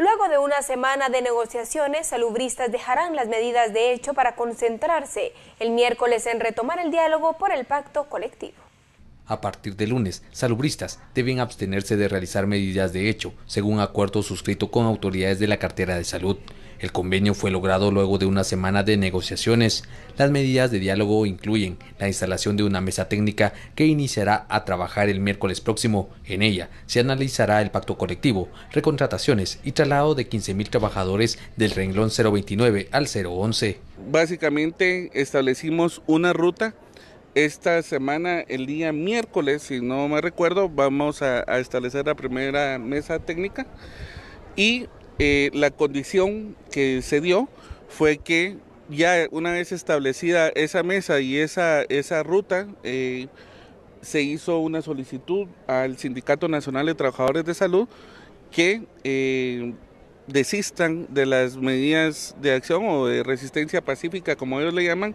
Luego de una semana de negociaciones, salubristas dejarán las medidas de hecho para concentrarse el miércoles en retomar el diálogo por el pacto colectivo a partir de lunes, salubristas deben abstenerse de realizar medidas de hecho, según acuerdo suscrito con autoridades de la cartera de salud. El convenio fue logrado luego de una semana de negociaciones. Las medidas de diálogo incluyen la instalación de una mesa técnica que iniciará a trabajar el miércoles próximo. En ella se analizará el pacto colectivo, recontrataciones y traslado de 15.000 trabajadores del renglón 029 al 011. Básicamente establecimos una ruta esta semana, el día miércoles, si no me recuerdo, vamos a, establecer la primera mesa técnica y eh, la condición que se dio fue que ya una vez establecida esa mesa y esa, esa ruta, eh, se hizo una solicitud al Sindicato Nacional de Trabajadores de Salud que eh, desistan de las medidas de acción o de resistencia pacífica, como ellos le llaman.